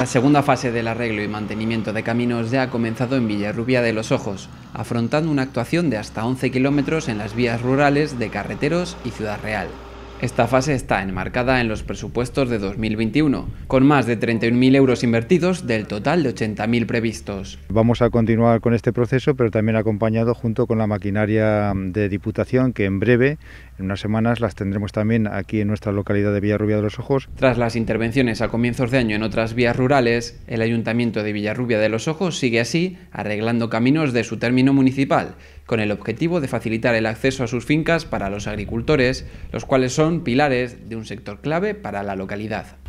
La segunda fase del arreglo y mantenimiento de caminos ya ha comenzado en Villarrubia de los Ojos, afrontando una actuación de hasta 11 kilómetros en las vías rurales de Carreteros y Ciudad Real. Esta fase está enmarcada en los presupuestos de 2021, con más de 31.000 euros invertidos del total de 80.000 previstos. Vamos a continuar con este proceso, pero también acompañado junto con la maquinaria de Diputación, que en breve en unas semanas las tendremos también aquí en nuestra localidad de Villarrubia de los Ojos. Tras las intervenciones a comienzos de año en otras vías rurales, el Ayuntamiento de Villarrubia de los Ojos sigue así arreglando caminos de su término municipal, con el objetivo de facilitar el acceso a sus fincas para los agricultores, los cuales son pilares de un sector clave para la localidad.